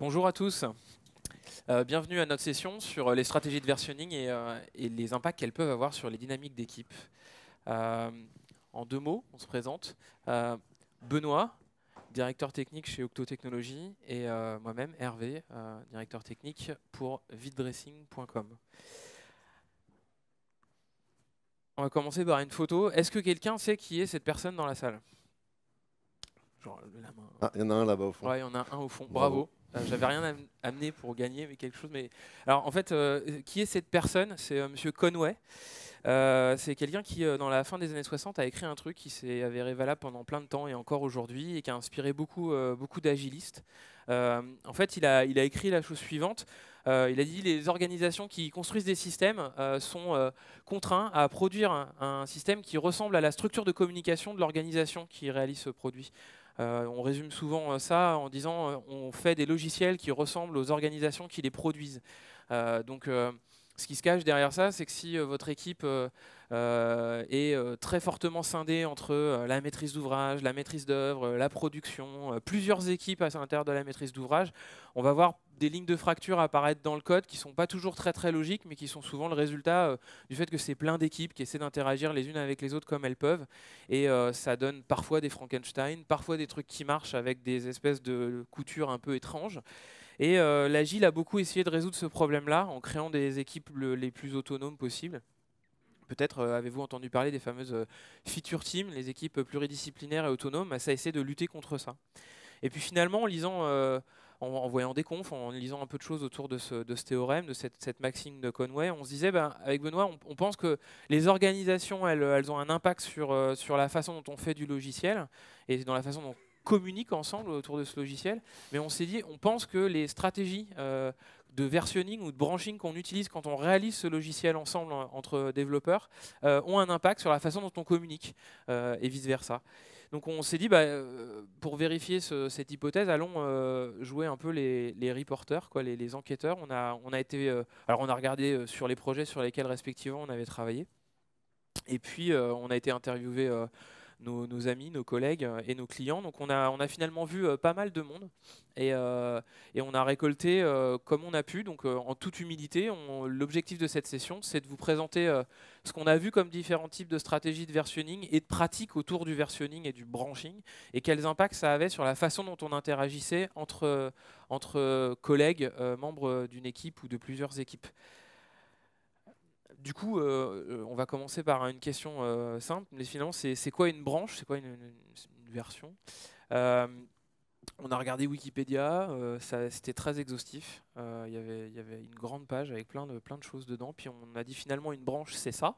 Bonjour à tous. Euh, bienvenue à notre session sur euh, les stratégies de versionning euh, et, les impacts qu'elles peuvent avoir sur les dynamiques d'équipe. en deux mots, on se présente. Benoît, directeur technique chez Octo et moi-même, Hervé, directeur technique pour vidressing.com. On va commencer par une photo. Est-ce que quelqu'un sait qui est cette personne dans la salle ah, il y en a un là-bas au fond. Ouais, il y en a un au fond. Bravo. J'avais rien amené pour gagner, mais quelque chose. Mais alors, en fait, euh, qui est cette personne C'est M. Euh, Monsieur Conway. Euh, c'est quelqu'un qui, dans la fin des années 60, a écrit un truc qui s'est avéré valable pendant plein de temps et encore aujourd'hui, et qui a inspiré beaucoup, beaucoup d'agilistes. en fait, il a, il a écrit la chose suivante. il a dit les organisations qui construisent des systèmes sont contraints à produire un, système qui ressemble à la structure de communication de l'organisation qui réalise ce produit. Euh, on résume souvent euh, ça en disant euh, on fait des logiciels qui ressemblent aux organisations qui les produisent. donc ce qui se cache derrière ça, c'est que si euh, votre équipe euh, euh, est très fortement scindée entre la maîtrise d'ouvrage, la maîtrise d'œuvre, la production, plusieurs équipes à l'intérieur de la maîtrise d'ouvrage, on va voir des lignes de fracture apparaître dans le code qui ne sont pas toujours très très logiques, mais qui sont souvent le résultat du fait que c'est plein d'équipes qui essaient d'interagir les unes avec les autres comme elles peuvent. Et ça donne parfois des Frankenstein, parfois des trucs qui marchent avec des espèces de coutures un peu étranges. Et euh, l'Agile a beaucoup essayé de résoudre ce problème-là en créant des équipes les plus autonomes possibles. Peut-être euh, avez-vous entendu parler des fameuses euh, feature teams, les équipes pluridisciplinaires et autonomes. Bah, ça essaie de lutter contre ça. Et puis finalement, en lisant, en, voyant des confs, en lisant un peu de choses autour de ce, théorème, de cette, cette, maxime de Conway, on se disait, ben, avec Benoît, on, pense que les organisations, elles, elles ont un impact sur, sur la façon dont on fait du logiciel et dans la façon dont communiquent ensemble autour de ce logiciel. Mais on s'est dit, on pense que les stratégies euh, de versionning ou de branching qu'on utilise quand on réalise ce logiciel ensemble hein, entre développeurs euh, ont un impact sur la façon dont on communique euh, et vice-versa. Donc on s'est dit, bah, pour vérifier cette hypothèse, allons jouer un peu les, reporters, quoi, les, enquêteurs. On a, on a été, alors on a regardé sur les projets sur lesquels respectivement on avait travaillé. Et puis on a été interviewé nos, amis, nos collègues euh, et nos clients. Donc on a, finalement vu euh, pas mal de monde et, euh, on a récolté comme on a pu. Donc en toute humilité, l'objectif de cette session, c'est de vous présenter ce qu'on a vu comme différents types de stratégies de versionning et de pratiques autour du versionning et du branching et quels impacts ça avait sur la façon dont on interagissait entre collègues, membres d'une équipe ou de plusieurs équipes. Du coup, euh, euh, on va commencer par une question euh, simple. mais finalement c'est quoi une branche C'est quoi une, version On a regardé Wikipédia, c'était très exhaustif. Il y avait une grande page avec plein de, choses dedans. Puis on a dit finalement une branche, c'est ça.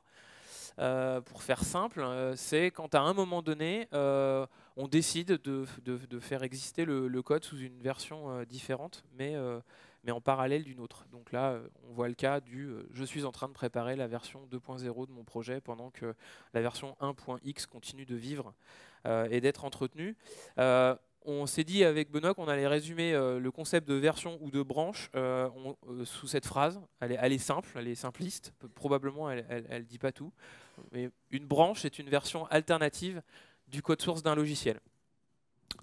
pour faire simple, c'est quand à un moment donné, on décide de, faire exister le, le, code sous une version différente, mais mais en parallèle d'une autre. Donc là, euh, on voit le cas du euh, je suis en train de préparer la version 2.0 de mon projet pendant que la version 1.x continue de vivre euh, et d'être entretenue on s'est dit avec Benoît qu'on allait résumer le concept de version ou de branche sous cette phrase. Elle est, simple, elle est simpliste, probablement elle ne dit pas tout. Mais une branche est une version alternative du code source d'un logiciel,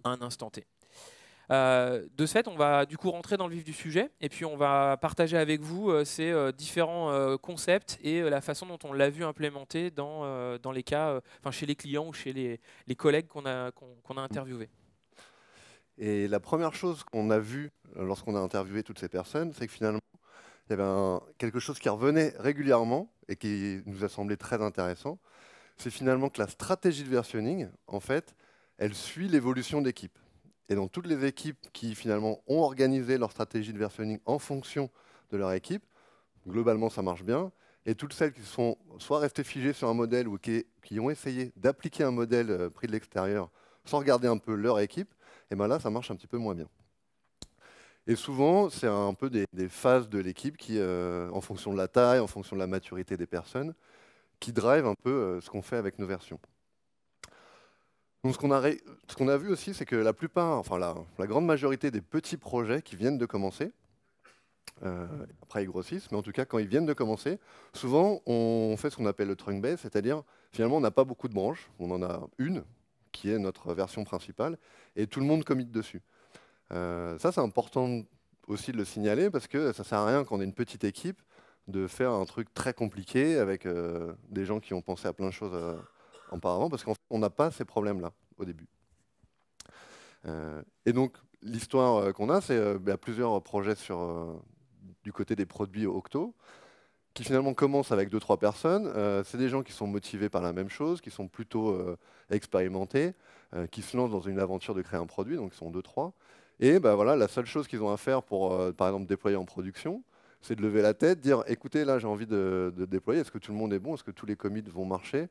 un instant T. Euh, de ce fait, on va du coup rentrer dans le vif du sujet et puis on va partager avec vous euh, ces euh, différents concepts et la façon dont on l'a vu implémenté dans, les cas, enfin chez les clients ou chez les, collègues qu'on a, a interviewés. Et la première chose qu'on a vue lorsqu'on a interviewé toutes ces personnes, c'est que finalement, il y avait quelque chose qui revenait régulièrement et qui nous a semblé très intéressant. C'est finalement que la stratégie de versionning, en fait, elle suit l'évolution d'équipe. Et donc toutes les équipes qui finalement ont organisé leur stratégie de versionning en fonction de leur équipe, globalement ça marche bien. Et toutes celles qui sont soit restées figées sur un modèle ou qui, ont essayé d'appliquer un modèle euh, pris de l'extérieur sans regarder un peu leur équipe, et bien là ça marche un petit peu moins bien. Et souvent, c'est un peu des, phases de l'équipe qui, euh, en fonction de la taille, en fonction de la maturité des personnes, qui drive un peu euh, ce qu'on fait avec nos versions ce qu'on a, vu aussi, c'est que la plupart, enfin la, grande majorité des petits projets qui viennent de commencer, euh, après ils grossissent, mais en tout cas quand ils viennent de commencer, souvent on fait ce qu'on appelle le trunk base, c'est-à-dire finalement on n'a pas beaucoup de branches, on en a une qui est notre version principale, et tout le monde commit dessus. Euh, ça c'est important aussi de le signaler parce que ça sert à rien quand on est une petite équipe de faire un truc très compliqué avec euh, des gens qui ont pensé à plein de choses auparavant, parce qu'on n'a pas ces problèmes-là au début. Euh, et donc, l'histoire euh, qu'on a, c'est qu'il euh, y a plusieurs projets sur, du côté des produits Octo, qui finalement commencent avec deux, trois personnes. c'est des gens qui sont motivés par la même chose, qui sont plutôt expérimentés, qui se lancent dans une aventure de créer un produit, donc ils sont deux, trois. Et bah, voilà, la seule chose qu'ils ont à faire pour, par exemple, déployer en production, c'est de lever la tête, dire écoutez, là j'ai envie de, de déployer, est-ce que tout le monde est bon, est-ce que tous les commits vont marcher,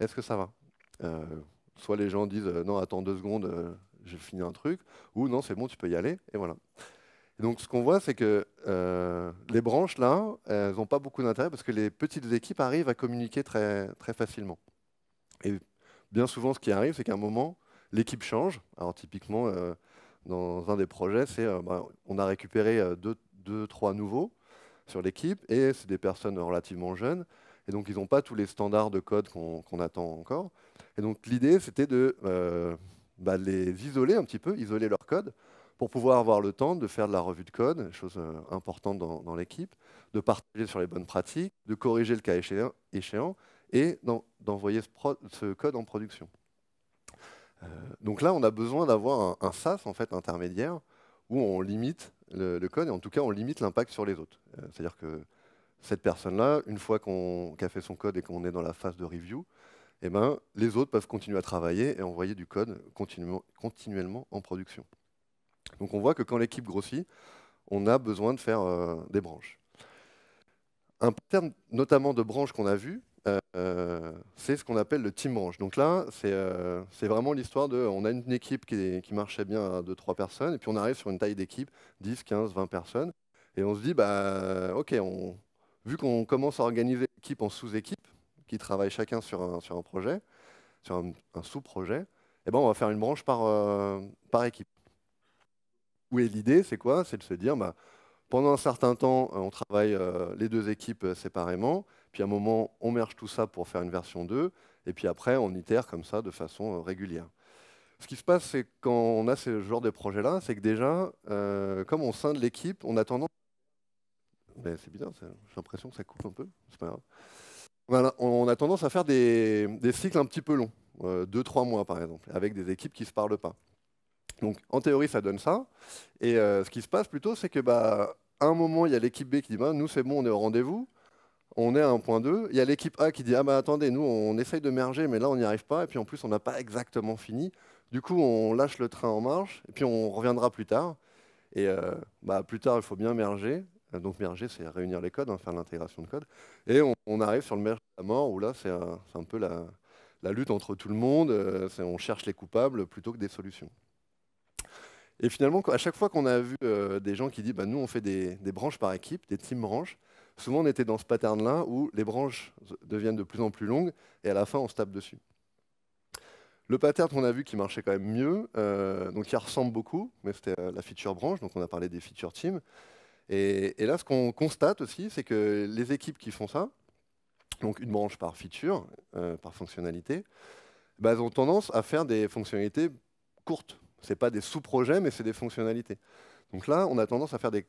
est-ce que ça va euh, Soit les gens disent euh, non, attends deux secondes, euh, j'ai fini un truc, ou non, c'est bon, tu peux y aller, et voilà. donc ce qu'on voit, c'est que les branches, là, elles n'ont pas beaucoup d'intérêt parce que les petites équipes arrivent à communiquer très, très facilement. Et bien souvent, ce qui arrive, c'est qu'à un moment, l'équipe change. Alors typiquement, dans un des projets, c'est bah, on a récupéré deux, deux trois nouveaux sur l'équipe, et c'est des personnes relativement jeunes. Et donc, ils n'ont pas tous les standards de code qu'on attend encore. Et donc, l'idée, c'était de euh, bah, les isoler un petit peu, isoler leur code, pour pouvoir avoir le temps de faire de la revue de code, chose euh, importante dans, l'équipe, de partager sur les bonnes pratiques, de corriger le cas échéant, et d'envoyer ce, code en production. Euh, donc là, on a besoin d'avoir un, SAS en fait intermédiaire où on limite le, code et en tout cas on limite l'impact sur les autres. C'est-à-dire que cette personne-là, une fois qu'on a fait son code et qu'on est dans la phase de review, eh ben, les autres peuvent continuer à travailler et envoyer du code continuellement, en production. Donc on voit que quand l'équipe grossit, on a besoin de faire euh, des branches. Un terme notamment de branche qu'on a vu, euh, euh, c'est ce qu'on appelle le team branch. Donc là, c'est vraiment l'histoire de, on a une équipe qui, marchait bien à 2-3 personnes, et puis on arrive sur une taille d'équipe, 10, 15, 20 personnes, et on se dit, bah, ok, on, vu qu'on commence à organiser l'équipe en sous équipe qui travaillent chacun sur un, sur un projet, sur un, sous-projet, eh ben on va faire une branche par, euh, par équipe. Où est l'idée C'est quoi C'est de se dire, bah, pendant un certain temps, euh, on travaille euh, les deux équipes séparément, puis à un moment, on merge tout ça pour faire une version 2, et puis après, on itère comme ça de façon régulière. Ce qui se passe, c'est quand on a ce genre de projet-là, c'est que déjà, comme on scinde l'équipe, on a tendance ben, c'est bizarre, j'ai l'impression que ça coupe un peu. C'est pas grave. On a, tendance à faire des, cycles un petit peu longs, 2-3 euh, mois par exemple, avec des équipes qui ne se parlent pas. Donc en théorie, ça donne ça. Et euh, ce qui se passe plutôt, c'est que bah, un moment, il y a l'équipe B qui dit bah, nous, c'est bon, on est au rendez-vous, on est à 1.2. Il y a l'équipe A qui dit ah bah attendez, nous, on essaye de merger, mais là, on n'y arrive pas. Et puis en plus, on n'a pas exactement fini. Du coup, on lâche le train en marche, et puis on reviendra plus tard. Et euh, bah, plus tard, il faut bien merger. Euh, donc merger, c'est réunir les codes, hein, faire l'intégration de codes. Et on, arrive sur le merge à mort, où là, c'est un, peu la, lutte entre tout le monde. Euh, on cherche les coupables plutôt que des solutions. Et finalement, à chaque fois qu'on a vu euh, des gens qui disent bah, nous, on fait des, branches par équipe, des team branches, souvent on était dans ce pattern-là où les branches deviennent de plus en plus longues et à la fin, on se tape dessus. Le pattern qu'on a vu qui marchait quand même mieux, donc qui ressemble beaucoup, mais c'était la feature branche, donc on a parlé des feature teams. Et, là, ce qu'on constate aussi, c'est que les équipes qui font ça, donc une branche par feature, euh, par fonctionnalité, bah, elles ont tendance à faire des fonctionnalités courtes. Ce n'est pas des sous-projets, mais c'est des fonctionnalités. Donc là, on a tendance à faire des,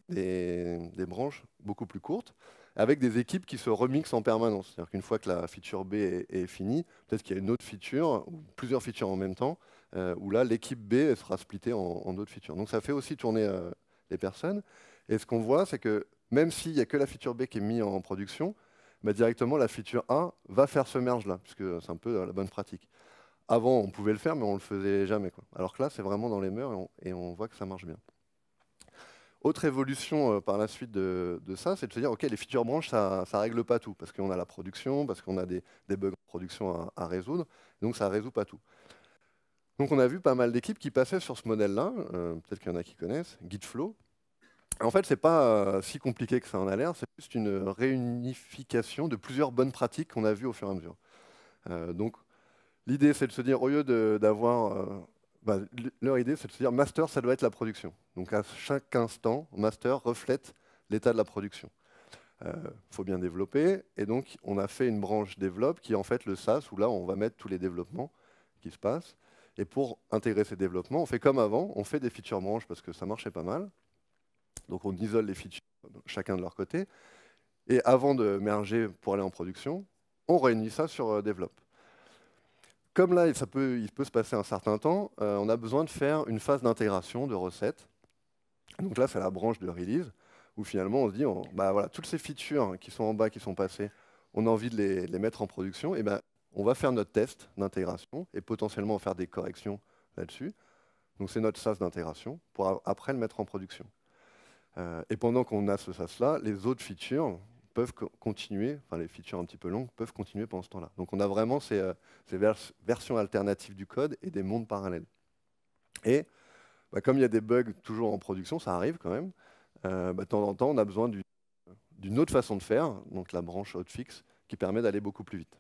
branches beaucoup plus courtes, avec des équipes qui se remixent en permanence. C'est-à-dire qu'une fois que la feature B est, finie, peut-être qu'il y a une autre feature, ou plusieurs features en même temps, euh, où là, l'équipe B sera splittée en, d'autres features. Donc ça fait aussi tourner euh, les personnes. Et ce qu'on voit, c'est que même s'il n'y a que la feature B qui est mise en production, bah, directement la feature A va faire ce merge-là, puisque c'est un peu euh, la bonne pratique. Avant, on pouvait le faire, mais on ne le faisait jamais. Alors que là, c'est vraiment dans les mœurs et on, voit que ça marche bien. Autre évolution euh, par la suite de, ça, c'est de se dire, OK, les features branches, ça ne règle pas tout, parce qu'on a la production, parce qu'on a des, bugs en production à, résoudre, donc ça ne résout pas tout. Donc on a vu pas mal d'équipes qui passaient sur ce modèle-là, euh, peut-être qu'il y en a qui connaissent, GitFlow, en fait, ce n'est pas euh, si compliqué que ça en a l'air, c'est juste une réunification de plusieurs bonnes pratiques qu'on a vues au fur et à mesure. Euh, donc, l'idée, c'est de se dire, au lieu d'avoir... Euh, bah, leur idée, c'est de se dire, master, ça doit être la production. Donc, à chaque instant, master reflète l'état de la production. Il faut bien développer. Et donc, on a fait une branche développe qui est en fait le SaaS, où là, on va mettre tous les développements qui se passent. Et pour intégrer ces développements, on fait comme avant, on fait des feature branches parce que ça marchait pas mal. Donc on isole les features chacun de leur côté. Et avant de merger pour aller en production, on réunit ça sur euh, Develop. Comme là, ça peut, il peut se passer un certain temps, euh, on a besoin de faire une phase d'intégration de recettes. Donc là, c'est la branche de release, où finalement, on se dit, bah voilà, toutes ces features hein, qui sont en bas, qui sont passées, on a envie de les, mettre en production, et ben, on va faire notre test d'intégration et potentiellement faire des corrections là-dessus. Donc c'est notre phase d'intégration pour après le mettre en production. Euh, et pendant qu'on a ce sas-là, les autres features peuvent continuer, enfin les features un petit peu longues peuvent continuer pendant ce temps-là. Donc on a vraiment ces, euh, versions alternatives du code et des mondes parallèles. Et bah, comme il y a des bugs toujours en production, ça arrive quand même, euh, bah, de temps en temps on a besoin d'une autre façon de faire, donc la branche hotfix, qui permet d'aller beaucoup plus vite.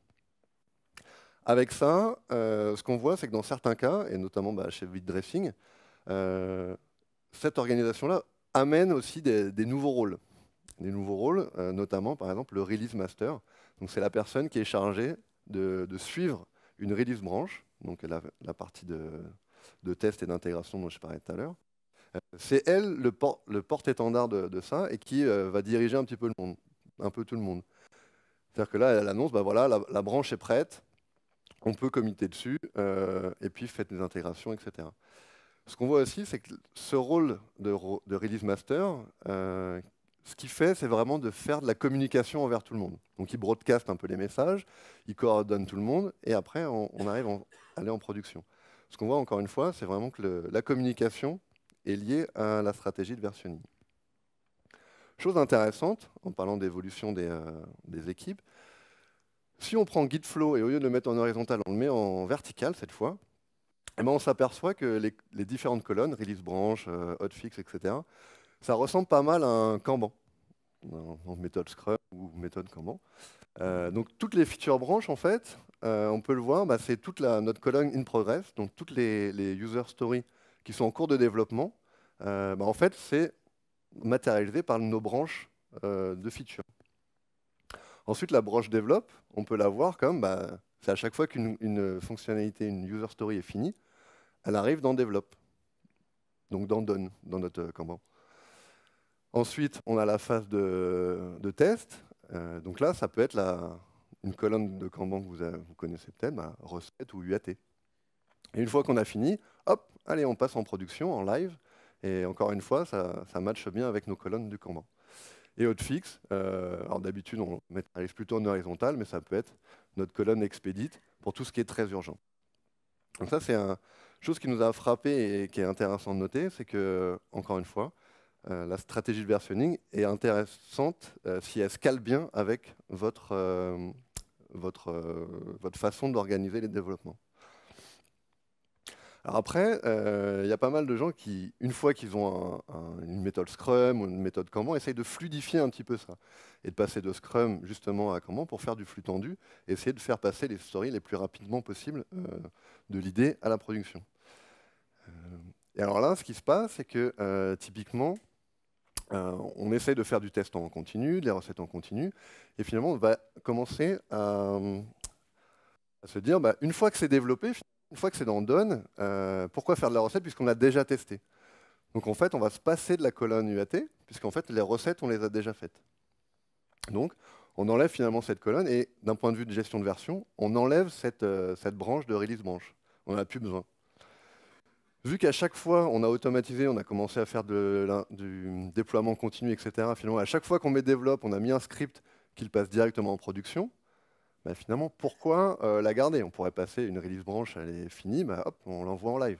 Avec ça, ce qu'on voit, c'est que dans certains cas, et notamment bah, chez Vid cette organisation-là amène aussi des, nouveaux rôles. Des nouveaux rôles, euh, notamment par exemple le release master. Donc c'est la personne qui est chargée de, suivre une release branche, donc la, partie de, test et d'intégration dont je parlais tout à l'heure. Euh, c'est elle le, porte-étendard de, ça et qui euh, va diriger un petit peu le monde, un peu tout le monde. C'est-à-dire que là, elle annonce, bah voilà, la, la, branche est prête, on peut committer dessus, et puis faites des intégrations, etc. Ce qu'on voit aussi, c'est que ce rôle de, Release Master, euh, ce qu'il fait, c'est vraiment de faire de la communication envers tout le monde. Donc il broadcast un peu les messages, il coordonne tout le monde, et après, on, arrive à aller en production. Ce qu'on voit encore une fois, c'est vraiment que la communication est liée à la stratégie de versioning. Chose intéressante, en parlant d'évolution des, euh, des, équipes, si on prend GitFlow et au lieu de le mettre en horizontal, on le met en vertical cette fois, eh ben, on s'aperçoit que les, différentes colonnes, release branch, euh, hotfix, etc., ça ressemble pas mal à un Kanban, en méthode Scrum ou méthode Kanban. Euh, donc toutes les feature branches, en fait, euh, on peut le voir, bah, c'est toute notre colonne in progress, donc toutes les, user stories qui sont en cours de développement, bah, en fait, c'est matérialisé par nos branches de feature. Ensuite, la branche develop, on peut la voir comme bah, c'est à chaque fois qu'une fonctionnalité, une user story est finie, elle arrive dans Develop, donc dans Done, dans notre Kanban. Euh, Ensuite, on a la phase de, test. Euh, donc là, ça peut être la, une colonne de Kanban que euh, vous, connaissez peut-être, bah, recette ou UAT. Et une fois qu'on a fini, hop, allez, on passe en production, en live. Et encore une fois, ça, matche bien avec nos colonnes du Kanban. Et hotfix, euh, alors d'habitude, on arrive plutôt en horizontal, mais ça peut être notre colonne expédite pour tout ce qui est très urgent. Donc ça, c'est une chose qui nous a frappé et qui est intéressant de noter, c'est que, encore une fois, euh, la stratégie de versioning est intéressante euh, si elle se cale bien avec votre, euh, votre, votre façon d'organiser les développements. Alors après, euh, il y a pas mal de gens qui, une fois qu'ils ont une méthode Scrum ou une méthode Kanban, essayent de fluidifier un petit peu ça et de passer de Scrum justement à Kanban pour faire du flux tendu, essayer de faire passer les stories les plus rapidement possible euh, de l'idée à la production. Euh, et alors là, ce qui se passe, c'est que typiquement, on essaye de faire du test en continu, des recettes en continu, et finalement, on va commencer à, se dire, bah, une fois que c'est développé, une fois que c'est dans Done, euh, pourquoi faire de la recette puisqu'on a déjà testé Donc en fait, on va se passer de la colonne UAT, puisqu'en fait, les recettes, on les a déjà faites. Donc, on enlève finalement cette colonne, et d'un point de vue de gestion de version, on enlève cette, euh, branche de release branch. On n'en a plus besoin. Vu qu'à chaque fois, on a automatisé, on a commencé à faire du déploiement continu, etc., finalement, à chaque fois qu'on met développe, on a mis un script qu'il passe directement en production, bah, finalement, pourquoi euh, la garder On pourrait passer une release branch, elle est finie, bah, hop, on l'envoie en live.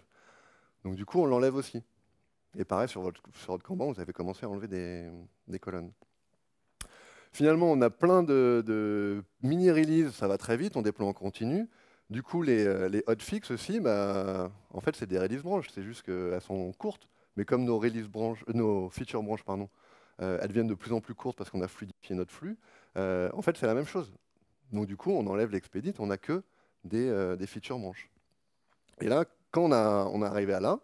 Donc du coup, on l'enlève aussi. Et pareil, sur votre, sur Kanban, vous avez commencé à enlever des, colonnes. Finalement, on a plein de, mini-releases, ça va très vite, on déploie en continu. Du coup, les, euh, hotfix aussi, bah, en fait, c'est des release branches, c'est juste qu'elles sont courtes, mais comme nos, release branches, euh, nos feature branches, pardon, elles deviennent de plus en plus courtes parce qu'on a fluidifié notre flux, en fait, c'est la même chose. Donc du coup, on enlève l'expédite, on n'a que euh, des, features manches. Et là, quand on, a, on est arrivé à là,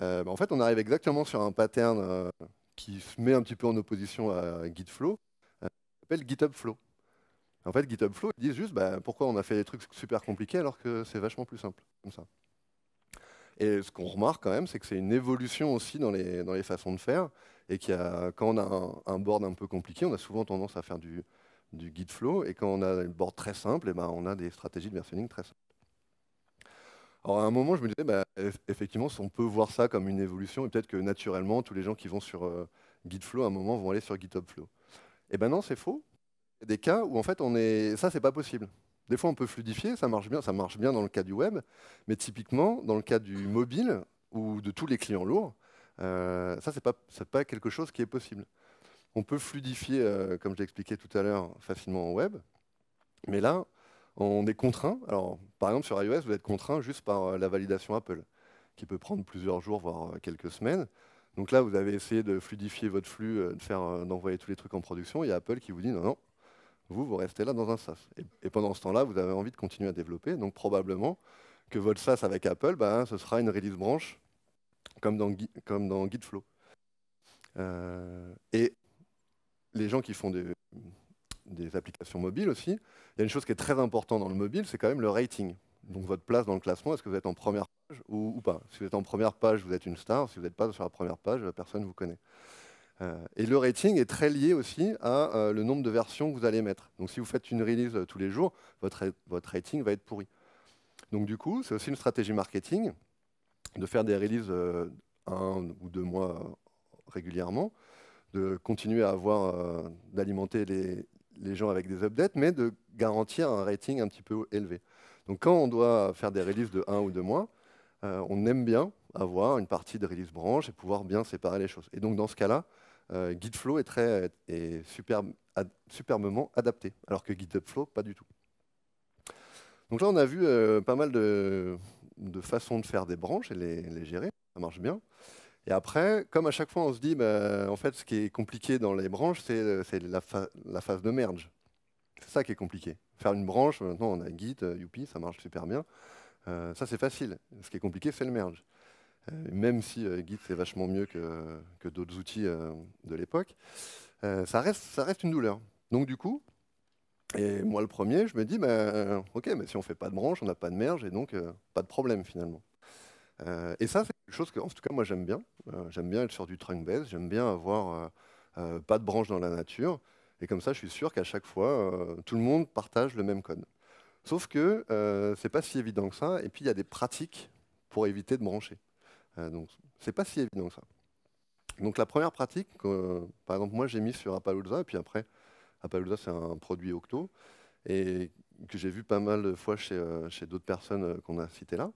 euh, bah, en fait, on arrive exactement sur un pattern euh, qui se met un petit peu en opposition à GitFlow, qui s'appelle GitHub Flow. En fait, GitHub Flow, ils disent juste bah, pourquoi on a fait des trucs super compliqués alors que c'est vachement plus simple, comme ça. Et ce qu'on remarque quand même, c'est que c'est une évolution aussi dans les, dans les façons de faire, et qu'il quand on a un, board un peu compliqué, on a souvent tendance à faire du, du gitflow flow. Et quand on a une board très simple, et eh ben, on a des stratégies de versioning très simples. Alors à un moment, je me disais, bah, effectivement, effectivement, on peut voir ça comme une évolution, et peut-être que naturellement, tous les gens qui vont sur euh, GitFlow, à un moment, vont aller sur GitHub Flow. Et eh ben non, c'est faux. Il y a des cas où, en fait, on est... ça, c'est pas possible. Des fois, on peut fluidifier, ça marche bien, ça marche bien dans le cas du web, mais typiquement, dans le cas du mobile ou de tous les clients lourds, euh, ça, c'est pas, pas quelque chose qui est possible. On peut fluidifier, euh, comme je l'expliquais tout à l'heure, facilement en web. Mais là, on est contraint. Alors, par exemple, sur iOS, vous êtes contraint juste par euh, la validation Apple, qui peut prendre plusieurs jours, voire euh, quelques semaines. Donc là, vous avez essayé de fluidifier votre flux, de d'envoyer tous les trucs en production. Il y a Apple qui vous dit non, non, vous, vous restez là dans un SaaS. Et, pendant ce temps-là, vous avez envie de continuer à développer. Donc probablement que votre SaaS avec Apple, bah, ce sera une release branche, comme dans, comme dans GitFlow. et les gens qui font des, applications mobiles aussi, il y a une chose qui est très importante dans le mobile, c'est quand même le rating. Donc votre place dans le classement, est-ce que vous êtes en première page ou, pas Si vous êtes en première page, vous êtes une star. Si vous n'êtes pas sur la première page, la euh, personne vous connaît. Euh, et le rating est très lié aussi à euh, le nombre de versions que vous allez mettre. Donc si vous faites une release tous les jours, votre rating va être pourri. Donc du coup, c'est aussi une stratégie marketing de faire des releases un ou deux mois régulièrement de continuer à avoir, euh, d'alimenter les, gens avec des updates, mais de garantir un rating un petit peu élevé. Donc quand on doit faire des releases de 1 ou 2 mois, euh, on aime bien avoir une partie de release branche et pouvoir bien séparer les choses. Et donc dans ce cas-là, euh, GitFlow est, très, superbement adapté, alors que GitHubFlow, pas du tout. Donc là, on a vu pas mal de, façons de faire des branches et les, les gérer. Ça marche bien. Et après, comme à chaque fois, on se dit, bah, en fait, ce qui est compliqué dans les branches, c'est euh, la, phase de merge. C'est ça qui est compliqué. Faire une branche, maintenant, on a Git, euh, Youpi, ça marche super bien. Euh, ça, c'est facile. Ce qui est compliqué, c'est le merge. même si Git, c'est vachement mieux que, que d'autres outils de l'époque, ça, reste, ça reste une douleur. Donc, du coup, et moi, le premier, je me dis, ben OK, mais si on ne fait pas de branche, on n'a pas de merge, et donc pas de problème, finalement. et ça, chose que, en tout cas, moi j'aime bien. Euh, j'aime bien être sur du trunk base, j'aime bien avoir euh, euh, pas de branche dans la nature. Et comme ça, je suis sûr qu'à chaque fois, tout le monde partage le même code. Sauf que ce c'est pas si évident que ça. Et puis, il y a des pratiques pour éviter de brancher. donc, c'est pas si évident que ça. Donc, la première pratique, par exemple, moi j'ai mis sur Appaloza, et puis après, Appaloosa, c'est un produit Octo, et que j'ai vu pas mal de fois chez, chez d'autres personnes qu'on a citées là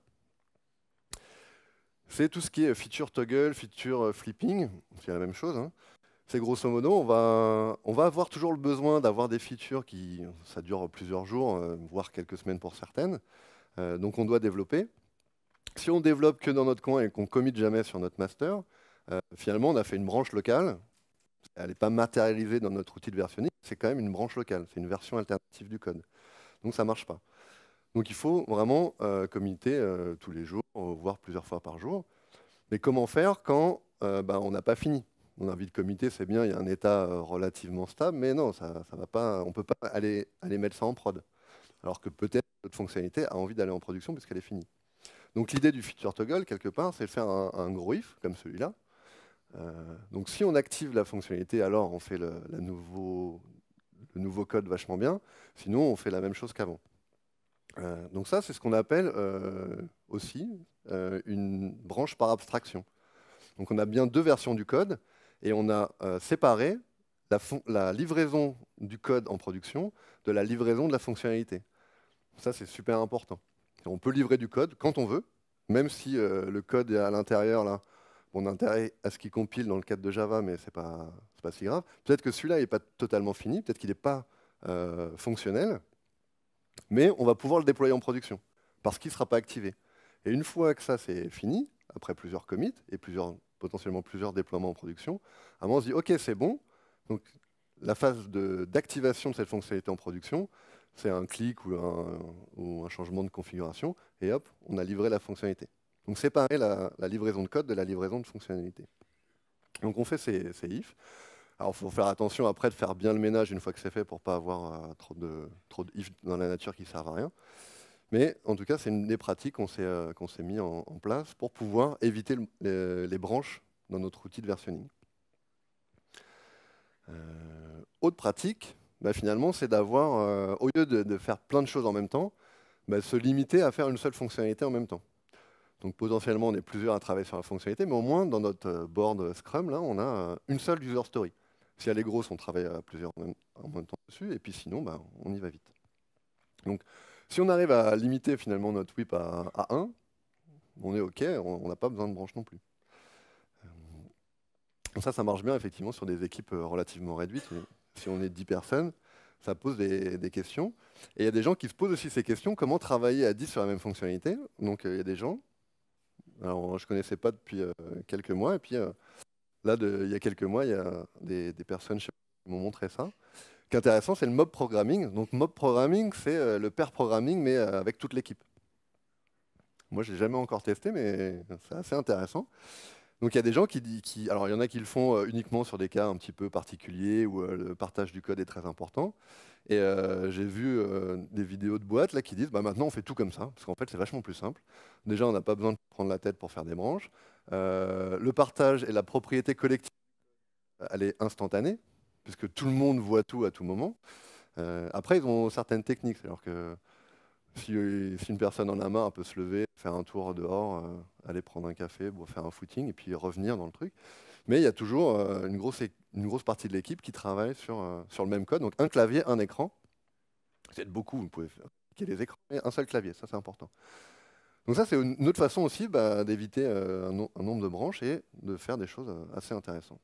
c'est tout ce qui est feature toggle, feature euh, flipping, c'est la même chose. Hein. C'est grosso modo, on va, avoir toujours le besoin d'avoir des features qui, ça dure plusieurs jours, euh, voire quelques semaines pour certaines. Euh, donc on doit développer. Si on développe que dans notre coin et qu'on commit jamais sur notre master, finalement on a fait une branche locale. Elle n'est pas matérialisée dans notre outil de versionnage, c'est quand même une branche locale, c'est une version alternative du code. Donc ça ne marche pas. Donc il faut vraiment euh, euh tous les jours, euh, voire plusieurs fois par jour. Mais comment faire quand euh, bah, on n'a pas fini On a envie de comité, c'est bien, il y a un état relativement stable, mais non, ça, va pas, on ne peut pas aller, aller mettre ça en prod. Alors que peut-être notre fonctionnalité a envie d'aller en production puisqu'elle est finie. Donc l'idée du feature toggle, quelque part, c'est de faire un, gros if comme celui-là. donc si on active la fonctionnalité, alors on fait nouveau, le nouveau code vachement bien. Sinon, on fait la même chose qu'avant. Euh, donc ça, c'est ce qu'on appelle euh, aussi euh, une branche par abstraction. Donc on a bien deux versions du code et on a séparé la, livraison du code en production de la livraison de la fonctionnalité. Ça, c'est super important. on peut livrer du code quand on veut, même si le code est à l'intérieur là. On a intérêt à ce qu'il compile dans le cadre de Java, mais ce n'est pas si grave. Peut-être que celui-là n'est pas totalement fini, peut-être qu'il n'est pas fonctionnel, mais on va pouvoir le déployer en production, parce qu'il ne sera pas activé. Et une fois que ça c'est fini, après plusieurs commits et plusieurs, potentiellement plusieurs déploiements en production, à on se dit OK, c'est bon. Donc la phase d'activation de, cette fonctionnalité en production, c'est un clic ou un, changement de configuration, et hop, on a livré la fonctionnalité. Donc séparer la, livraison de code de la livraison de fonctionnalité. Donc on fait ces, ces ifs. Alors, il faut faire attention après de faire bien le ménage une fois que c'est fait pour ne pas avoir euh, trop, de, trop dans la nature qui ne servent à rien. Mais en tout cas, c'est une des pratiques qu'on s'est mises euh, mis en, place pour pouvoir éviter les, branches dans notre outil de versionning. Euh, autre pratique, bah, finalement, c'est d'avoir, au lieu de, faire plein de choses en même temps, bah, se limiter à faire une seule fonctionnalité en même temps. Donc potentiellement, on est plusieurs à travailler sur la fonctionnalité, mais au moins dans notre board Scrum, là, on a une seule user story. Si elle est grosse, on travaille à plusieurs en même, temps dessus, et puis sinon, bah, on y va vite. Donc, si on arrive à limiter finalement notre whip à, 1, on est OK, on n'a pas besoin de branche non plus. Euh, ça, ça marche bien effectivement sur des équipes euh, relativement réduites. Si on est 10 personnes, ça pose des, questions. Et il y a des gens qui se posent aussi ces questions, comment travailler à 10 sur la même fonctionnalité Donc euh, il y a des gens, alors je ne connaissais pas depuis quelques mois, et puis Là, il y a quelques mois, il y a des, personnes chez qui m'ont montré ça. Ce intéressant, c'est le mob programming. Donc, mob programming, c'est euh, le pair programming, mais euh, avec toute l'équipe. Moi, je n'ai jamais encore testé, mais c'est assez intéressant. Donc, il y a des gens qui, qui, alors il y en a qui le font euh, uniquement sur des cas un petit peu particuliers où le partage du code est très important. Et j'ai vu des vidéos de boîtes là qui disent, bah maintenant on fait tout comme ça, parce qu'en fait c'est vachement plus simple. Déjà, on n'a pas besoin de prendre la tête pour faire des branches. Euh, le partage et la propriété collective, elle est instantanée, puisque tout le monde voit tout à tout moment. Euh, après, ils ont certaines techniques, alors que si, une personne en a marre, elle peut se lever, faire un tour dehors, euh, aller prendre un café, faire un footing, et puis revenir dans le truc. Mais il y a toujours une, grosse, partie de l'équipe qui travaille sur, le même code, donc un clavier, un écran. C'est beaucoup, vous pouvez faire les écrans, mais un seul clavier, ça c'est important. Donc ça, c'est une autre façon aussi bah, d'éviter euh, un, nombre de branches et de faire des choses euh, assez intéressantes.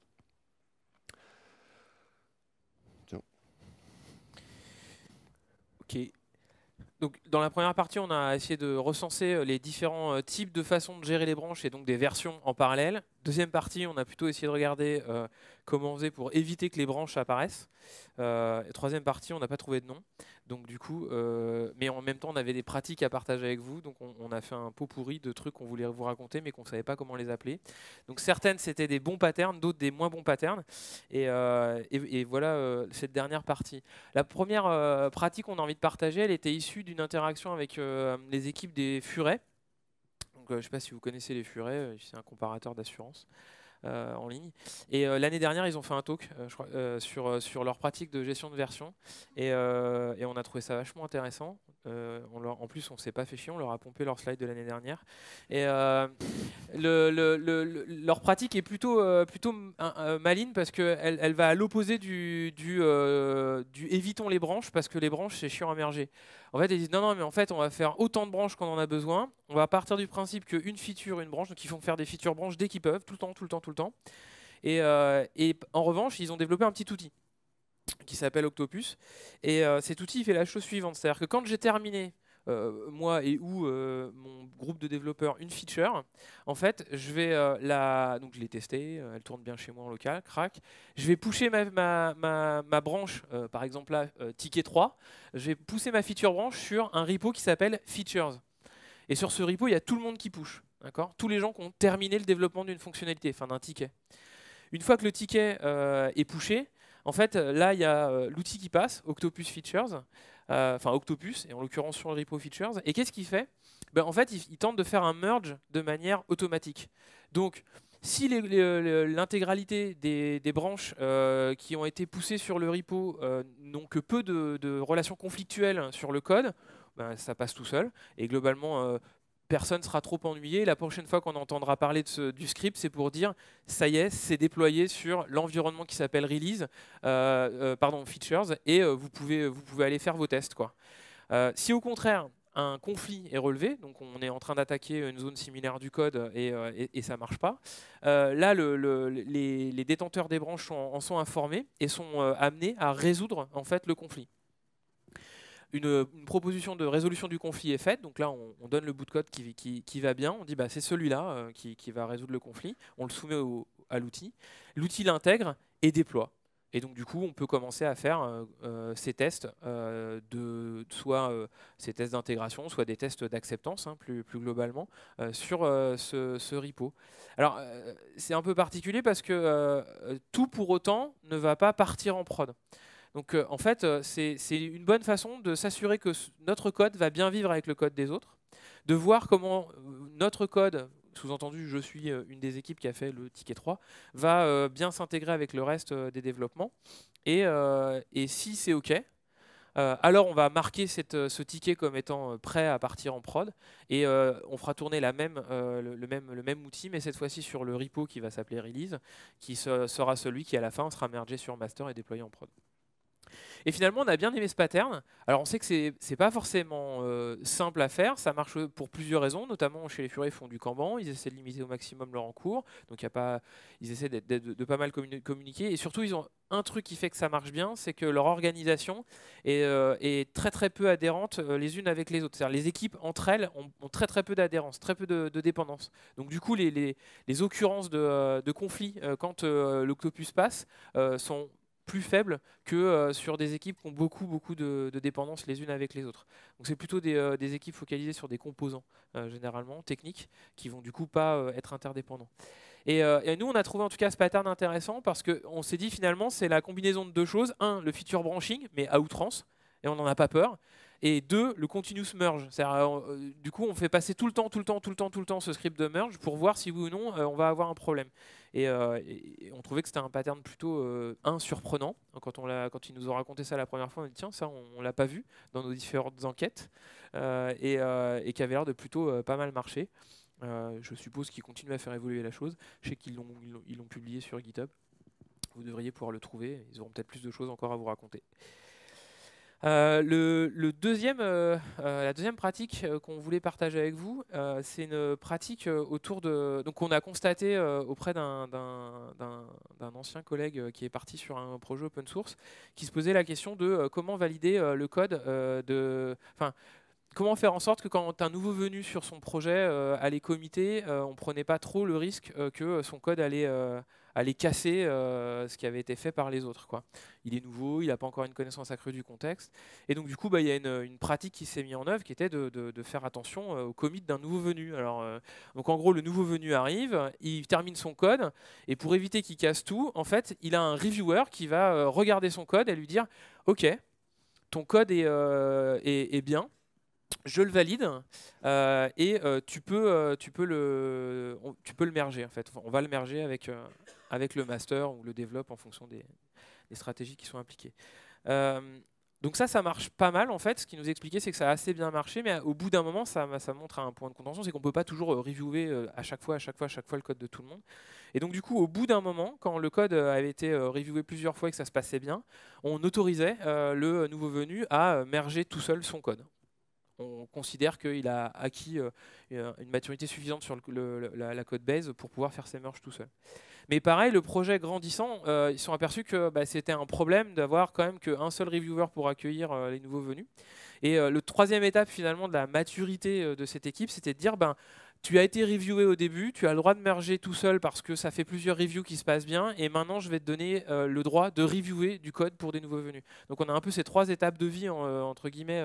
Ok. Donc, dans la première partie, on a essayé de recenser euh, les différents types de façons de gérer les branches et donc des versions en parallèle. Deuxième partie, on a plutôt essayé de regarder euh, comment on faisait pour éviter que les branches apparaissent. Euh, troisième partie, on n'a pas trouvé de nom. Donc du coup, euh, mais en même temps, on avait des pratiques à partager avec vous. Donc on, a fait un pot pourri de trucs qu'on voulait vous raconter, mais qu'on ne savait pas comment les appeler. Donc certaines, c'était des bons patterns, d'autres des moins bons patterns. Et, et voilà cette dernière partie. La première pratique qu'on a envie de partager, elle était issue d'une interaction avec les équipes des Furets. Euh, je ne sais pas si vous connaissez les Furets, euh, c'est un comparateur d'assurance. Euh, en ligne. Et l'année dernière, ils ont fait un talk sur, sur leur pratique de gestion de version. Et, on a trouvé ça vachement intéressant. en plus, on ne s'est pas fait chier, on leur a pompé leur slide de l'année dernière. Et leur pratique est plutôt, plutôt maligne parce qu'elle elle va à l'opposé du, du, du évitons les branches parce que les branches, c'est chiant à merger. En fait, ils disent non, non, mais en fait, on va faire autant de branches qu'on en a besoin. On va partir du principe qu'une feature, une branche, donc ils font faire des features branches dès qu'ils peuvent, tout le temps, tout le temps, tout le temps. Et, euh, en revanche, ils ont développé un petit outil qui s'appelle Octopus. Et euh, cet outil fait la chose suivante, c'est-à-dire que quand j'ai terminé euh, moi et ou euh, mon groupe de développeurs une feature, en fait, je vais euh, la... Donc je l'ai testée, elle tourne bien chez moi en local, crac. Je vais pousser ma, ma, branche, par exemple là, ticket 3, je vais pousser ma feature branche sur un repo qui s'appelle features. Et sur ce repo, il y a tout le monde qui push. Tous les gens qui ont terminé le développement d'une fonctionnalité, enfin d'un ticket. Une fois que le ticket est pushé, en fait, là, il y a l'outil qui passe, Octopus Features, euh, enfin Octopus, et en l'occurrence sur le repo features. Et qu'est-ce qu'il fait ben, En fait, il, tente de faire un merge de manière automatique. Donc, si l'intégralité des, branches euh, qui ont été poussées sur le repo euh, n'ont que peu de, relations conflictuelles sur le code, ben, ça passe tout seul. Et globalement, personne sera trop ennuyé. La prochaine fois qu'on entendra parler du script, c'est pour dire ça y est, c'est déployé sur l'environnement qui s'appelle Release, euh, euh, pardon, Features, et euh, vous, pouvez, vous pouvez aller faire vos tests. Quoi. si au contraire, un conflit est relevé, donc on est en train d'attaquer une zone similaire du code et, ça ne marche pas. là, les, détenteurs des branches en, sont informés et sont amenés à résoudre en fait le conflit une, proposition de résolution du conflit est faite. Donc là, on, donne le bout de code qui, va bien. On dit bah, c'est celui-là euh, qui, va résoudre le conflit. On le soumet à l'outil. L'outil l'intègre et déploie. Et donc du coup, on peut commencer à faire euh, euh, ces tests, de, soit ces tests d'intégration, soit des tests d'acceptance, hein, plus, plus, globalement, sur ce, ce, repo. Alors, c'est un peu particulier parce que tout pour autant ne va pas partir en prod. Donc euh, en fait, euh, c'est une bonne façon de s'assurer que notre code va bien vivre avec le code des autres, de voir comment euh, notre code, sous-entendu je suis une des équipes qui a fait le ticket 3, va bien s'intégrer avec le reste des développements. Et, si c'est OK, alors on va marquer ce ticket comme étant prêt à partir en prod et on fera tourner le, même, le, même, outil mais cette fois-ci sur le repo qui va s'appeler release qui sera celui qui à la fin sera mergé sur master et déployé en prod. Et finalement, on a bien aimé ce pattern. Alors, on sait que c'est n'est pas forcément euh, simple à faire. Ça marche euh, pour plusieurs raisons, notamment chez les furets, ils font du camban, Ils essaient de limiter au maximum leur encours. Donc, y a pas, ils essaient de, pas mal communiquer. Et surtout, ils ont un truc qui fait que ça marche bien, c'est que leur organisation est, euh, est, très très peu adhérente les unes avec les autres. C'est-à-dire les équipes entre elles ont, très très peu d'adhérence, très peu de, dépendance. Donc du coup, les, les, les occurrences de, de conflits quand l'octopus passe sont plus faible que euh, sur des équipes qui ont beaucoup, beaucoup de, dépendances les unes avec les autres. Donc c'est plutôt des, euh, équipes focalisées sur des composants, euh, généralement, techniques, qui vont du coup pas être interdépendants. Et, nous, on a trouvé en tout cas ce pattern intéressant parce qu'on s'est dit finalement, c'est la combinaison de deux choses. Un, le feature branching, mais à outrance, et on n'en a pas peur. Et deux, le continuous merge. Euh, euh, du coup, on fait passer tout le temps, tout le temps, tout le temps, tout le temps ce script de merge pour voir si oui ou non euh, on va avoir un problème. Et, on trouvait que c'était un pattern plutôt insurprenant, Quand, on ils nous ont raconté ça la première fois, on a dit tiens, ça on, ne l'a pas vu dans nos différentes enquêtes et, et qui avait l'air de plutôt pas mal marcher. je suppose qu'ils continuent à faire évoluer la chose. Je sais qu'ils l'ont publié sur GitHub. Vous devriez pouvoir le trouver. Ils auront peut-être plus de choses encore à vous raconter. Euh, euh, euh, la deuxième pratique qu'on voulait partager avec vous, c'est une pratique autour de... Donc on a constaté auprès d'un ancien collègue qui est parti sur un projet open source, qui se posait la question de comment valider le code de... Enfin, comment faire en sorte que quand un nouveau venu sur son projet allait comiter, on ne prenait pas trop le risque que son code allait aller casser euh, ce qui avait été fait par les autres. Quoi. Il est nouveau, il n'a pas encore une connaissance accrue du contexte. Et donc, du coup, bah, il y a une, pratique qui s'est mise en œuvre qui était de, faire attention euh, au commit d'un nouveau venu. Alors, euh, donc, en gros, le nouveau venu arrive, il termine son code, et pour éviter qu'il casse tout, en fait, il a un reviewer qui va regarder son code et lui dire Ok, ton code est bien je le valide euh, et euh, tu, peux, euh, tu, peux le, tu peux le merger en fait. on va le merger avec, avec le master ou le développe en fonction des, stratégies qui sont impliquées. donc ça, ça marche pas mal en fait. Ce qui nous expliquait, c'est que ça a assez bien marché, mais au bout d'un moment, ça, bah, ça montre un point de contention, c'est qu'on peut pas toujours reviewer à chaque fois, à chaque fois, à chaque fois le code de tout le monde. Et donc du coup, au bout d'un moment, quand le code avait été reviewé plusieurs fois et que ça se passait bien, on autorisait le nouveau venu à merger tout seul son code on considère qu'il a acquis euh, une maturité suffisante sur la, code base pour pouvoir faire ses merges tout seul. Mais pareil, le projet grandissant, ils euh, ils sont aperçus que bah, c'était un problème d'avoir quand même qu'un seul reviewer pour accueillir euh, les nouveaux venus. Et le troisième étape finalement de la maturité de cette équipe, c'était de dire ben, tu as été reviewé au début, tu as le droit de merger tout seul parce que ça fait plusieurs reviews qui se passent bien, et maintenant je vais te donner euh, le droit de reviewer du code pour des nouveaux venus. Donc on a un peu ces trois étapes de vie, euh, entre guillemets,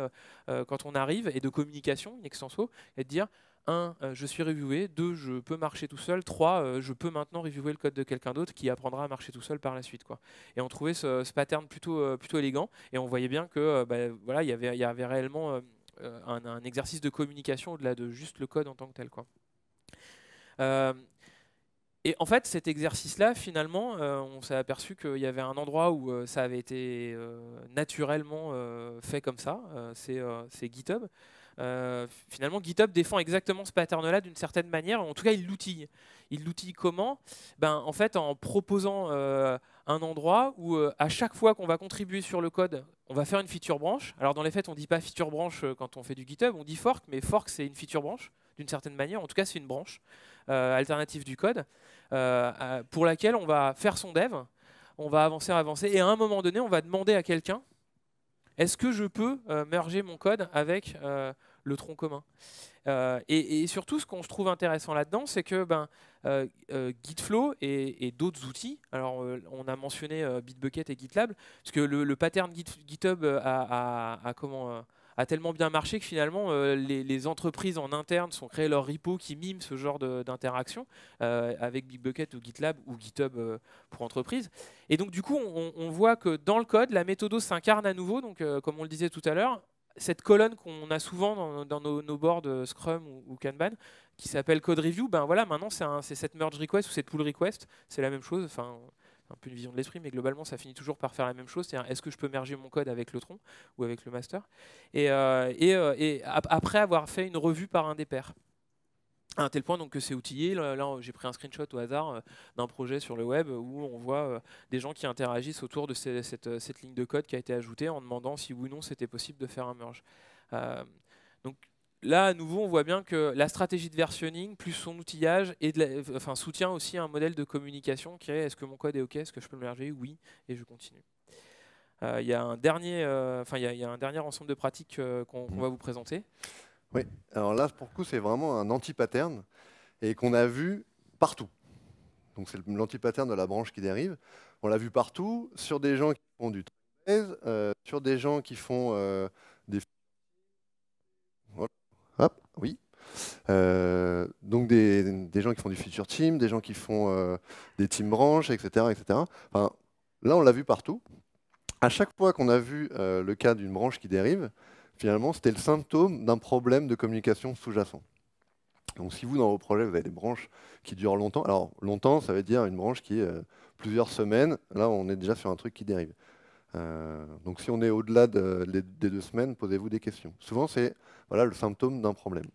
euh, quand on arrive, et de communication, in extenso, et de dire, un, je suis reviewé, deux, je peux marcher tout seul, trois, je peux maintenant reviewer le code de quelqu'un d'autre qui apprendra à marcher tout seul par la suite. Quoi. Et on trouvait ce, pattern plutôt, plutôt élégant, et on voyait bien que bah, voilà, il y avait réellement euh, un, exercice de communication au-delà de juste le code en tant que tel. Quoi. Euh, et en fait, cet exercice-là, finalement, euh, on s'est aperçu qu'il y avait un endroit où ça avait été naturellement fait comme ça, c'est GitHub. finalement, GitHub défend exactement ce pattern-là d'une certaine manière, en tout cas, il l'outille. Il l'outille comment ben, En fait, en proposant un endroit où euh, à chaque fois qu'on va contribuer sur le code, on va faire une feature branche. Alors dans les faits, on ne dit pas feature branche euh, quand on fait du GitHub, on dit fork, mais fork c'est une feature branche, d'une certaine manière, en tout cas c'est une branche euh, alternative du code, pour laquelle on va faire son dev, on va avancer, avancer, et à un moment donné, on va demander à quelqu'un, est-ce que je peux merger mon code avec le tronc commun. Euh, et, surtout, ce qu'on se trouve intéressant là-dedans, c'est que ben, euh, euh, GitFlow et, d'autres outils, alors on a mentionné Bitbucket et GitLab, parce que le, pattern GitHub a, comment, a tellement bien marché que finalement, les, entreprises en interne sont créées leur repo qui mime ce genre d'interaction avec Bitbucket ou GitLab ou GitHub pour entreprise. Et donc, du coup, on, on voit que dans le code, la méthode s'incarne à nouveau, donc comme on le disait tout à l'heure, cette colonne qu'on a souvent dans, nos, boards euh, Scrum ou, Kanban, qui s'appelle code review, ben voilà, maintenant c'est cette merge request ou cette pull request, c'est la même chose. Enfin, un peu une vision de l'esprit, mais globalement, ça finit toujours par faire la même chose. C'est-à-dire, est-ce que je peux merger mon code avec le tronc ou avec le master et, euh, euh, après avoir fait une revue par un des pairs à un tel point donc que c'est outillé. Là, j'ai pris un screenshot au hasard euh, d'un projet sur le web où on voit euh, des gens qui interagissent autour de euh, cette, ligne de code qui a été ajoutée en demandant si oui ou non c'était possible de faire un merge. donc là, à nouveau, on voit bien que la stratégie de versionning plus son outillage et enfin, soutient aussi un modèle de communication qui est est-ce que mon code est OK, est-ce que je peux le merger Oui, et je continue. Il y, a un dernier, y, un dernier ensemble de pratiques qu'on mmh. va vous présenter alors là, pour le coup, c'est vraiment un anti-pattern et qu'on a vu partout. Donc c'est l'anti-pattern de la branche qui dérive. On l'a vu partout, sur des gens qui font du 3 euh, sur des gens qui font euh, des... Hop, oui. Euh, donc des, gens qui font du future team, des gens qui font euh, des team branches, etc. etc. Enfin, là, on l'a vu partout. À chaque fois qu'on a vu le cas d'une branche qui dérive, finalement, c'était le symptôme d'un problème de communication sous-jacent. Donc si vous, dans vos projets, vous avez des branches qui durent longtemps, alors longtemps, ça veut dire une branche qui est euh, plusieurs semaines, là, on est déjà sur un truc qui dérive. Euh, donc si on est au-delà des deux semaines, posez-vous des questions. Souvent, c'est voilà, le symptôme d'un problème.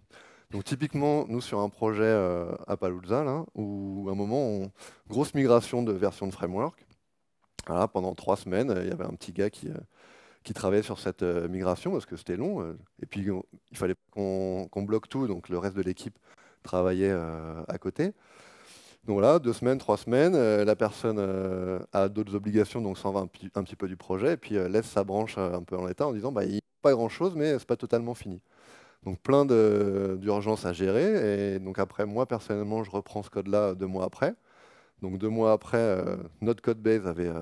Donc typiquement, nous, sur un projet euh, à Palooza, là, où à un moment, grosse migration de version de framework, pendant trois semaines, il y avait un petit gars qui qui travaillait sur cette euh, migration parce que c'était long. Euh. et puis, il fallait qu'on bloque tout, donc le reste de l'équipe travaillait euh, à côté. Donc là, deux semaines, trois semaines, la personne a d'autres obligations, donc s'en va un, petit peu du projet, et puis laisse sa branche un peu en l'état en disant bah, il n'y a pas grand-chose, mais ce n'est pas totalement fini. Donc plein d'urgences à gérer, et donc après, moi personnellement, je reprends ce code-là deux mois après. Donc deux mois après, notre code base avait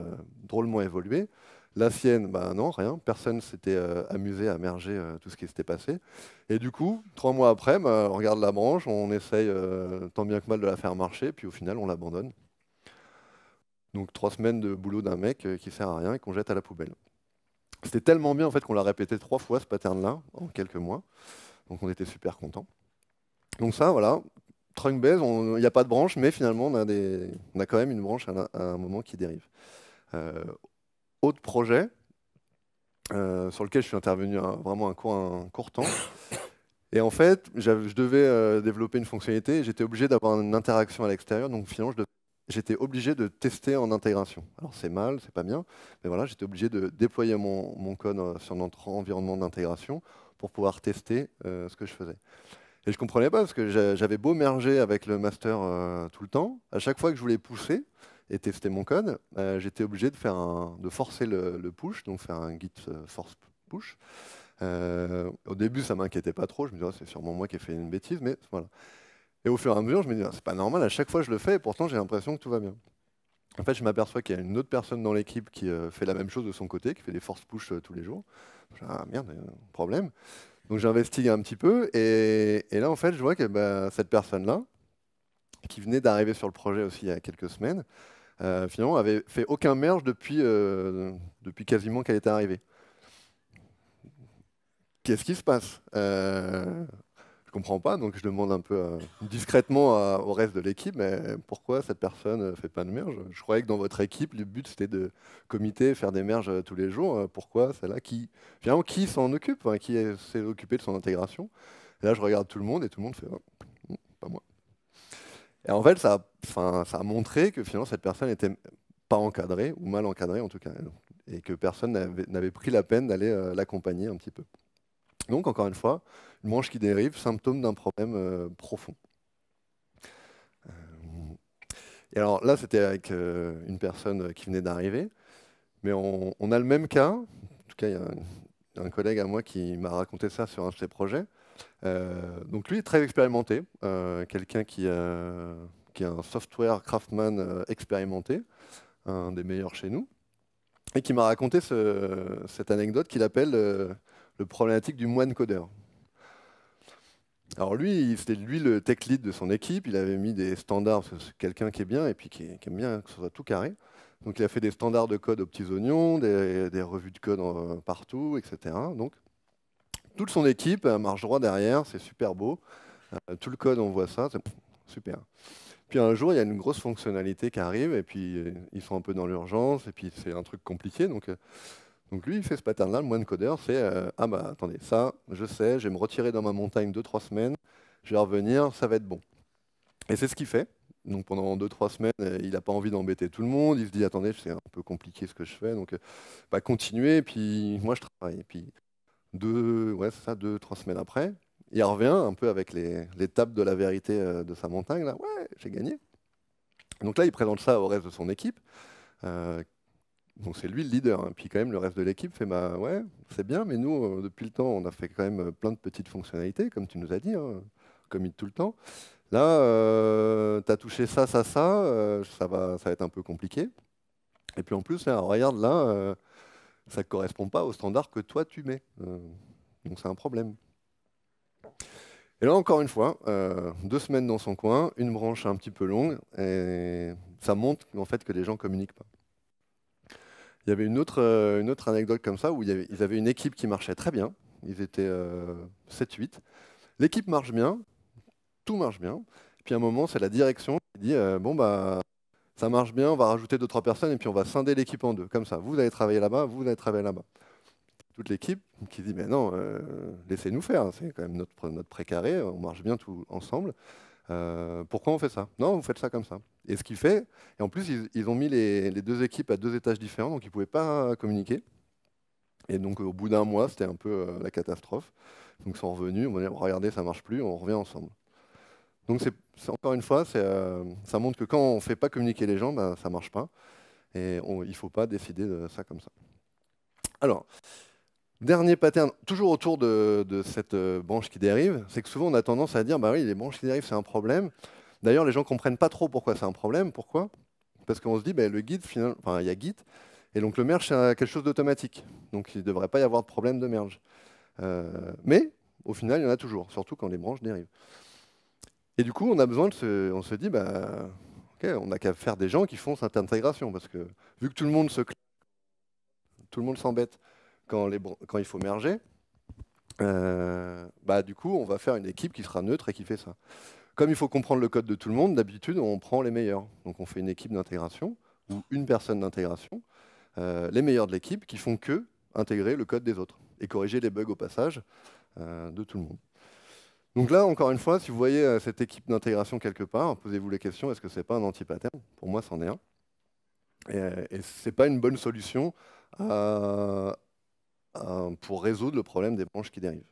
drôlement évolué. La sienne, bah, non, rien. Personne s'était euh, amusé à merger euh, tout ce qui s'était passé. Et du coup, trois mois après, bah, on regarde la branche, on essaye euh, tant bien que mal de la faire marcher, puis au final, on l'abandonne. Donc trois semaines de boulot d'un mec qui sert à rien et qu'on jette à la poubelle. C'était tellement bien en fait qu'on l'a répété trois fois ce pattern-là en quelques mois. Donc on était super content Donc ça, voilà, trunk base, il n'y a pas de branche, mais finalement on a, quand même une branche à, un moment qui dérive autre projet euh, sur lequel je suis intervenu hein, vraiment un court, un court temps. Et en fait, je devais euh, développer une fonctionnalité j'étais obligé d'avoir une interaction à l'extérieur. Donc finalement, j'étais obligé de tester en intégration. Alors c'est mal, c'est pas bien, mais voilà, j'étais obligé de déployer mon, code euh, sur notre environnement d'intégration pour pouvoir tester ce que je faisais. Et je comprenais pas parce que j'avais beau merger avec le master tout le temps, à chaque fois que je voulais pousser, et tester mon code, euh, j'étais obligé de, faire un, de forcer le, push, donc faire un git euh, force push. Euh, au début, ça ne m'inquiétait pas trop, je me disais, oh, c'est sûrement moi qui ai fait une bêtise, mais voilà. Et au fur et à mesure, je me disais, ah, c'est pas normal, à chaque fois je le fais, et pourtant j'ai l'impression que tout va bien. En fait, je m'aperçois qu'il y a une autre personne dans l'équipe qui fait la même chose de son côté, qui fait des force push tous les jours. Je dis, ah merde, un problème. Donc j'investigue un petit peu, et, là, en fait, je vois que bah, cette personne-là, qui venait d'arriver sur le projet aussi il y a quelques semaines, euh, finalement, avait fait aucun merge depuis, euh, depuis quasiment qu'elle était arrivée. Qu'est-ce qui se passe euh, Je comprends pas, donc je demande un peu euh, discrètement au reste de l'équipe, pourquoi cette personne ne euh, fait pas de merge Je croyais que dans votre équipe, le but c'était de comité, faire des merges tous les jours. Pourquoi celle-là qui, Finalement, qui s'en occupe hein, Qui s'est occupé de son intégration Là, je regarde tout le monde et tout le monde fait oh, pas moi. Et en fait, ça a, montré que finalement, cette personne n'était pas encadrée, ou mal encadrée en tout cas, et que personne n'avait pris la peine d'aller euh, l'accompagner un petit peu. Donc, encore une fois, une manche qui dérive, symptôme d'un problème euh, profond. Euh, et alors là, c'était avec une personne qui venait d'arriver, mais on, a le même cas. En tout cas, il y a un collègue à moi qui m'a raconté ça sur un de ses projets. Euh, donc lui est très expérimenté, euh, quelqu'un qui, est un software craftsman euh, expérimenté, un des meilleurs chez nous, et qui m'a raconté cette anecdote qu'il appelle le problématique du moine codeur. Alors lui, c'était lui le tech lead de son équipe, il avait mis des standards, c'est quelqu'un qui est bien et puis qui, aime bien que ce soit tout carré. Donc il a fait des standards de code aux petits oignons, des, des revues de code partout, etc. Donc toute son équipe marche droit derrière, c'est super beau. Euh, tout le code, on voit ça, c'est super. Puis un jour, il y a une grosse fonctionnalité qui arrive, et puis euh, ils sont un peu dans l'urgence, et puis c'est un truc compliqué. Donc, euh, donc lui, il fait ce pattern-là, le moine codeur, c'est Ah bah attendez, ça, je sais, je vais me retirer dans ma montagne 2-3 semaines, je vais revenir, ça va être bon. Et c'est ce qu'il fait. Donc pendant 2-3 semaines, il n'a pas envie d'embêter tout le monde, il se dit Attendez, c'est un peu compliqué ce que je fais, donc pas bah, continuer, puis moi je travaille deux, ouais, ça, deux, trois semaines après, il revient un peu avec les, les de la vérité euh, de sa montagne. Là, ouais, j'ai gagné. Donc là, il présente ça au reste de son équipe. Euh, donc c'est lui le leader. Hein. Puis quand même, le reste de l'équipe fait bah ouais, c'est bien, mais nous, euh, depuis le temps, on a fait quand même plein de petites fonctionnalités, comme tu nous as dit, hein, il tout le temps. Là, tu as touché ça, ça, ça, ça, va, ça va être un peu compliqué. Et puis en plus, regarde là, ça ne correspond pas au standard que toi tu mets. Euh, donc c'est un problème. Et là, encore une fois, euh, deux semaines dans son coin, une branche un petit peu longue, et ça montre en fait que les gens ne communiquent pas. Il y avait une autre, euh, anecdote comme ça où ils avaient une équipe qui marchait très bien. Ils étaient 7-8. L'équipe marche bien, tout marche bien. Puis à un moment, c'est la direction qui dit Bon, bah, ça marche bien, on va rajouter deux, trois personnes et puis on va scinder l'équipe en deux. Comme ça, vous allez travailler là-bas, vous allez travailler là-bas. Toute l'équipe qui dit, mais non, euh, laissez-nous faire, c'est quand même notre, notre précaré, on marche bien tous ensemble. Euh, pourquoi on fait ça Non, vous faites ça comme ça. Et ce qu'il fait, et en plus, ils, ont mis les, deux équipes à deux étages différents, donc ils ne pouvaient pas communiquer. Et donc, au bout d'un mois, c'était un peu euh, la catastrophe. Donc, ils sont revenus, on va dit, regardez, ça ne marche plus, on revient ensemble. Donc, c'est, encore une fois, euh, ça montre que quand on ne fait pas communiquer les gens, ben, ça ne marche pas. Et il ne faut pas décider de ça comme ça. Alors, dernier pattern, toujours autour de, cette euh, branche qui dérive, c'est que souvent on a tendance à dire bah oui, les branches qui dérivent, c'est un problème. D'ailleurs, les gens ne comprennent pas trop pourquoi c'est un problème. Pourquoi Parce qu'on se dit, bah, le guide, il y a Git, et donc le merge, c'est quelque chose d'automatique. Donc il ne devrait pas y avoir de problème de merge. Euh, mais au final, il y en a toujours, surtout quand les branches dérivent. Et du coup, on a besoin de se, on se dit, bah, on n'a qu'à faire des gens qui font cette intégration, parce que vu que tout le monde se, tout le monde s'embête quand, il faut merger, euh, bah, du coup, on va faire une équipe qui sera neutre et qui fait ça. Comme il faut comprendre le code de tout le monde, d'habitude, on prend les meilleurs. Donc, on fait une équipe d'intégration ou une personne d'intégration, euh, les meilleurs de l'équipe qui font que intégrer le code des autres et corriger les bugs au passage euh, de tout le monde. Donc là, encore une fois, si vous voyez euh, cette équipe d'intégration quelque part, posez-vous les questions, est-ce que ce n'est pas un anti-pattern Pour moi, c'en est un. Et, euh, ce n'est pas une bonne solution pour résoudre le problème des branches qui dérivent.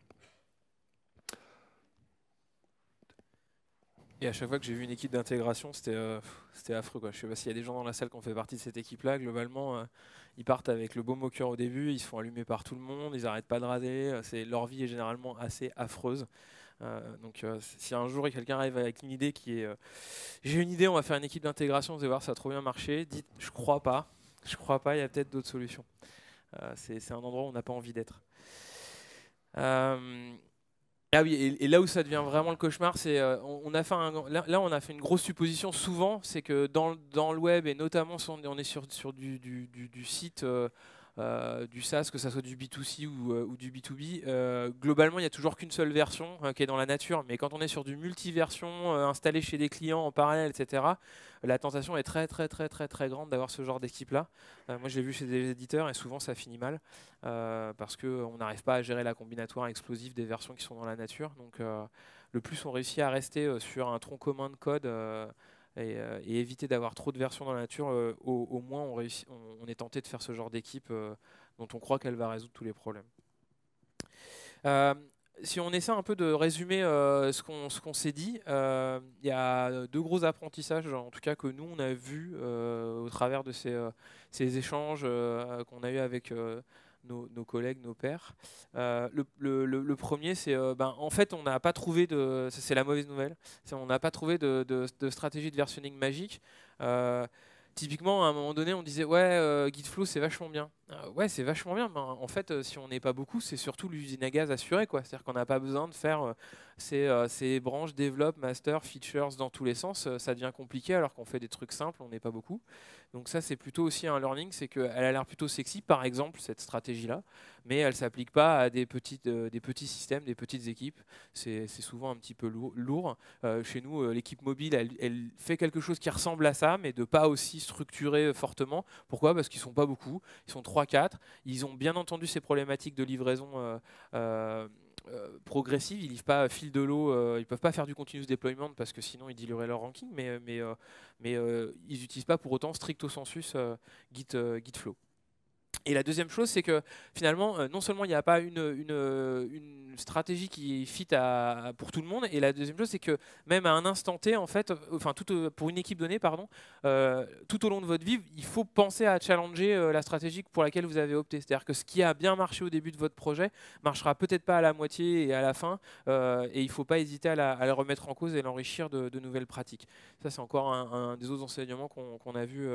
Et à chaque fois que j'ai vu une équipe d'intégration, c'était euh, affreux. Je ne sais pas s'il y a des gens dans la salle qui ont fait partie de cette équipe-là. Globalement, ils partent avec le beau au cœur au début, ils se font allumer par tout le monde, ils n'arrêtent pas de raser. Leur vie est généralement assez affreuse. Euh, donc euh, si un jour quelqu'un arrive avec une idée qui est euh, j'ai une idée, on va faire une équipe d'intégration, vous allez voir, ça a trop bien marché, dites je crois pas, je crois pas, il y a peut-être d'autres solutions. c'est un endroit où on n'a pas envie d'être. Ah oui, et, là où ça devient vraiment le cauchemar, c'est on, a fait là, on a fait une grosse supposition souvent, c'est que dans, le web et notamment si on, est sur, du, site euh, du SAS, que ça soit du B2C euh, ou, du B2B, euh, globalement, il n'y a toujours qu'une seule version qui est dans la nature. Mais quand on est sur du multiversion installé chez des clients en parallèle, etc., la tentation est très, très, très, très, très grande d'avoir ce genre d'équipe-là. moi, je l'ai vu chez des éditeurs et souvent, ça finit mal parce qu'on n'arrive pas à gérer la combinatoire explosive des versions qui sont dans la nature. Donc, le plus on réussit à rester sur un tronc commun de code euh, et, éviter d'avoir trop de versions dans la nature, euh, au, moins on, est tenté de faire ce genre d'équipe euh, dont on croit qu'elle va résoudre tous les problèmes. si on essaie un peu de résumer ce qu'on s'est dit, il y a deux gros apprentissages, en tout cas que nous on a vu au travers de ces, ces échanges qu'on a eu avec nos, collègues, nos pères. Euh, le, premier, c'est euh, ben, en fait, on n'a pas trouvé de. C'est la mauvaise nouvelle. On n'a pas trouvé de, de, stratégie de versionning magique. Euh, typiquement, à un moment donné, on disait ouais, GitFlow, c'est vachement bien. Euh, ouais, c'est vachement bien. en fait, euh, si on n'est pas beaucoup, c'est surtout l'usine à gaz assurée. quoi. C'est-à-dire qu'on n'a pas besoin de faire euh, ces, branches développe, master, features dans tous les sens. ça devient compliqué alors qu'on fait des trucs simples, on n'est pas beaucoup. Donc ça, c'est plutôt aussi un learning. C'est qu'elle a l'air plutôt sexy, par exemple, cette stratégie-là. Mais elle ne s'applique pas à des, petites, des petits systèmes, des petites équipes. C'est souvent un petit peu lourd. chez nous, l'équipe mobile, elle, fait quelque chose qui ressemble à ça, mais de pas aussi structuré fortement. Pourquoi Parce qu'ils sont pas beaucoup. Ils sont trois 4 Ils ont bien entendu ces problématiques de livraison euh, euh, euh, progressive, ils livrent pas fil de l'eau, ils ils peuvent pas faire du continuous deployment parce que sinon ils dilueraient leur ranking, mais, mais, ils n'utilisent pas pour autant stricto sensus Git, Git Flow. Et la deuxième chose, c'est que finalement, euh, non seulement il n'y a pas une, euh, stratégie qui fit à, pour tout le monde, et la deuxième chose, c'est que même à un instant T, en fait, euh, enfin, pour une équipe donnée, pardon, tout au long de votre vie, il faut penser à challenger la stratégie pour laquelle vous avez opté. C'est-à-dire que ce qui a bien marché au début de votre projet marchera peut-être pas à la moitié et à la fin, et il ne faut pas hésiter à, la, le remettre en cause et l'enrichir de, nouvelles pratiques. Ça, c'est encore un, des autres enseignements qu'on a vu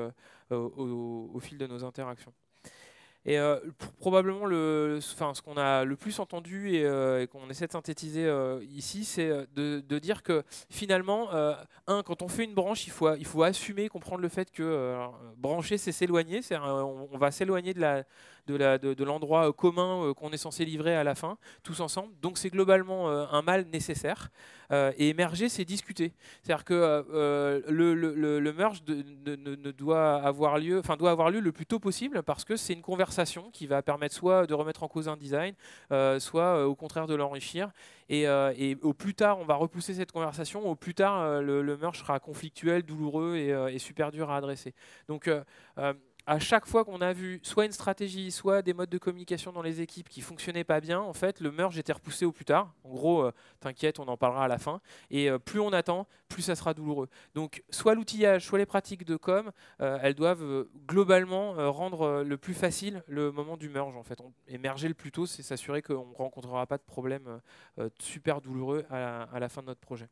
au fil de nos interactions. Et euh, probablement le, enfin, ce qu'on a le plus entendu et, euh, qu'on essaie de synthétiser euh, ici, c'est de, dire que finalement, un, quand on fait une branche, il faut, il faut assumer, comprendre le fait que brancher, c'est s'éloigner, on, va s'éloigner de la, de l'endroit euh, commun euh, qu'on est censé livrer à la fin, tous ensemble. Donc c'est globalement euh, un mal nécessaire. et émerger, c'est discuter. C'est-à-dire que le, le, merge ne, doit avoir lieu, enfin doit avoir lieu le plus tôt possible parce que c'est une conversation qui va permettre soit de remettre en cause un design, soit au contraire de l'enrichir. Et, au plus tard, on va repousser cette conversation, au plus tard, le, merge sera conflictuel, douloureux et, et, super dur à adresser. Donc, à chaque fois qu'on a vu soit une stratégie, soit des modes de communication dans les équipes qui fonctionnaient pas bien, en fait, le merge était repoussé au plus tard. En gros, euh, t'inquiète, on en parlera à la fin. Et euh, plus on attend, plus ça sera douloureux. Donc, soit l'outillage, soit les pratiques de com, euh, elles doivent globalement rendre le plus facile le moment du merge. En fait, émerger le plus tôt, c'est s'assurer qu'on ne rencontrera pas de problème super douloureux à la fin de notre projet.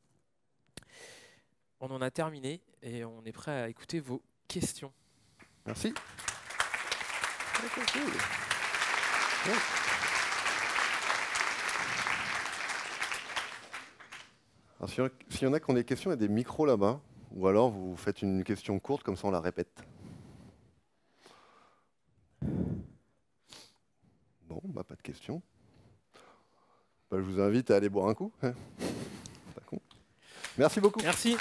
On en a terminé et on est prêt à écouter vos questions. Merci. S'il y en a qui ont des questions, il y a des micros là-bas. Ou alors vous faites une question courte, comme ça on la répète. Bon, bah, pas de questions. Bah, je vous invite à aller boire un coup. Hein. Merci beaucoup. Merci.